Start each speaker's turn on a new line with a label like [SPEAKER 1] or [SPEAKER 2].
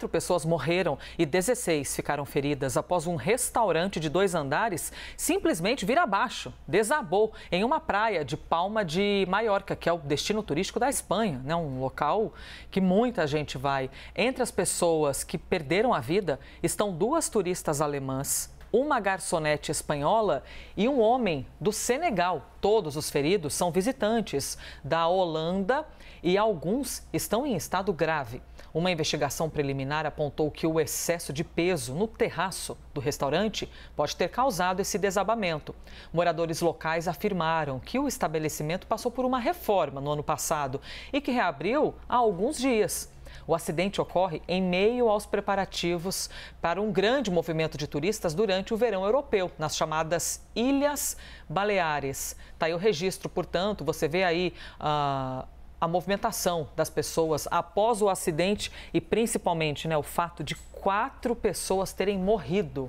[SPEAKER 1] quatro pessoas morreram e 16 ficaram feridas após um restaurante de dois andares simplesmente vir abaixo, desabou em uma praia de Palma de Maiorca, que é o destino turístico da Espanha, né? um local que muita gente vai. Entre as pessoas que perderam a vida estão duas turistas alemãs uma garçonete espanhola e um homem do Senegal. Todos os feridos são visitantes da Holanda e alguns estão em estado grave. Uma investigação preliminar apontou que o excesso de peso no terraço do restaurante pode ter causado esse desabamento. Moradores locais afirmaram que o estabelecimento passou por uma reforma no ano passado e que reabriu há alguns dias. O acidente ocorre em meio aos preparativos para um grande movimento de turistas durante o verão europeu, nas chamadas Ilhas Baleares. Está aí o registro, portanto, você vê aí. Ah, a movimentação das pessoas após o acidente e principalmente né, o fato de quatro pessoas terem morrido.